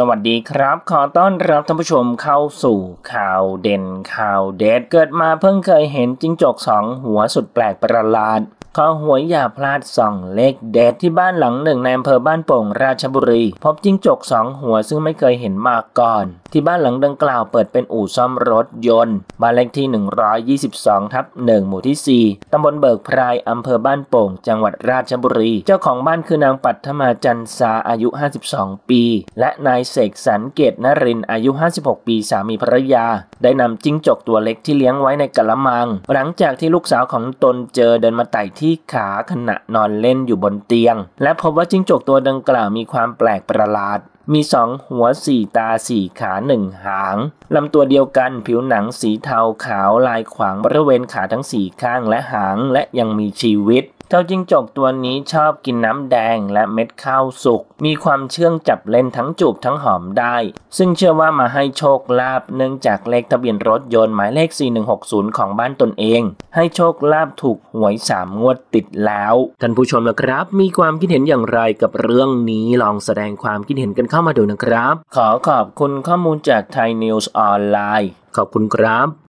สวัสดีครับ ขอต้อนรับท่านผู้ชมเข้าสู่ ข่าวเด่น ข่าวเด็ด เกิดมาเพิ่งเคยเห็นจิ้งจกสองหัวสุดแปลกประหลาดขอหวยอย่าพลาดส่อง เลขเด็ดที่บ้านหลังหนึ่งในอำเภอบ้านโป่งราชบุรี พบจิ้งจกสองหัวซึ่งไม่เคยเห็นมาก่อน ที่บ้านหลังดังกล่าวเปิดเป็นอู่ซ่อมรถยนต์บ้านเลขที่ 122 ทับ1หมู่ที่ 4 ตำบลเบิกพรายอำเภอบ้านโป่ง จังหวัดราชบุรี เจ้าของบ้านคือนางปัทมาจันซาอายุ 52 ปี และนายเสกสรรเกตนรินอายุ56ปีสามีภรรยา ได้นำจิ้งจกตัวเล็กที่เลี้ยงไว้ในกะละมัง หลังจากที่ลูกสาวของตนเจอเดินมาไต่ที่ที่ขาขณะนอนเล่นอยู่บนเตียง และพบว่าจิ้งจกตัวดังกล่าวมีความแปลกประหลาด มีสองหัวสี่ตาสี่ขาหนึ่งหาง ลำตัวเดียวกัน ผิวหนังสีเทาขาวลายขวางบริเวณขาทั้งสี่ข้างและหาง และยังมีชีวิตเจ้าจิ้งจกตัวนี้ชอบกินน้ำแดงและเม็ดข้าวสุก มีความเชื่องจับเล่นทั้งจูบทั้งหอมได้ ซึ่งเชื่อว่ามาให้โชคลาภเนื่องจากเลขทะเบียนรถยนต์หมายเลข 4160 ของบ้านตนเอง ให้โชคลาภถูกหวยสามงวดติดแล้ว ท่านผู้ชมนะครับ มีความคิดเห็นอย่างไรกับเรื่องนี้ ลองแสดงความคิดเห็นกันเข้ามาดูนะครับ ขอขอบคุณข้อมูลจากไทยนิวส์ออนไลน์ ขอบคุณครับ